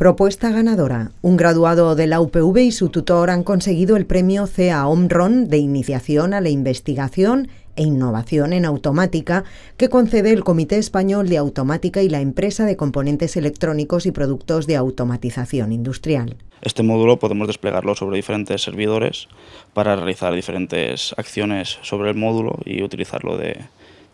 Propuesta ganadora. Un graduado de la UPV y su tutor han conseguido el premio CAOMRON de Iniciación a la Investigación e Innovación en Automática que concede el Comité Español de Automática y la Empresa de Componentes Electrónicos y Productos de Automatización Industrial. Este módulo podemos desplegarlo sobre diferentes servidores para realizar diferentes acciones sobre el módulo y utilizarlo de,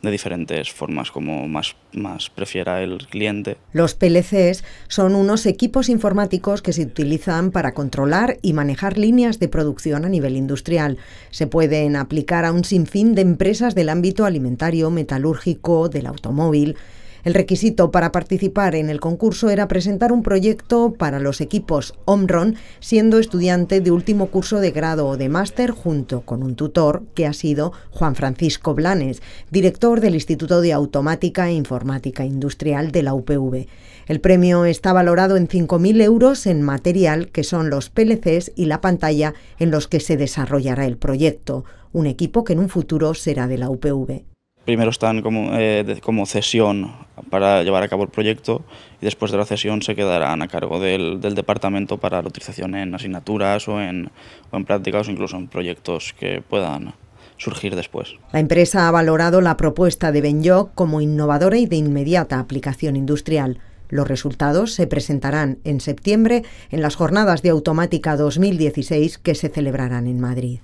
de diferentes formas, como más, más prefiera el cliente. Los PLCs son unos equipos informáticos que se utilizan para controlar y manejar líneas de producción a nivel industrial. Se pueden aplicar a un sinfín de empresas del ámbito alimentario, metalúrgico, del automóvil. El requisito para participar en el concurso era presentar un proyecto para los equipos OMRON, siendo estudiante de último curso de grado o de máster junto con un tutor que ha sido Juan Francisco Blanes, director del Instituto de Automática e Informática Industrial de la UPV. El premio está valorado en 5.000 euros en material que son los PLCs y la pantalla en los que se desarrollará el proyecto, un equipo que en un futuro será de la UPV. Primero están como, eh, cesión para llevar a cabo el proyecto y después de la cesión se quedarán a cargo del, departamento para la utilización en asignaturas o en, prácticas o incluso en proyectos que puedan surgir después. La empresa ha valorado la propuesta de Benyok como innovadora y de inmediata aplicación industrial. Los resultados se presentarán en septiembre en las jornadas de automática 2016 que se celebrarán en Madrid.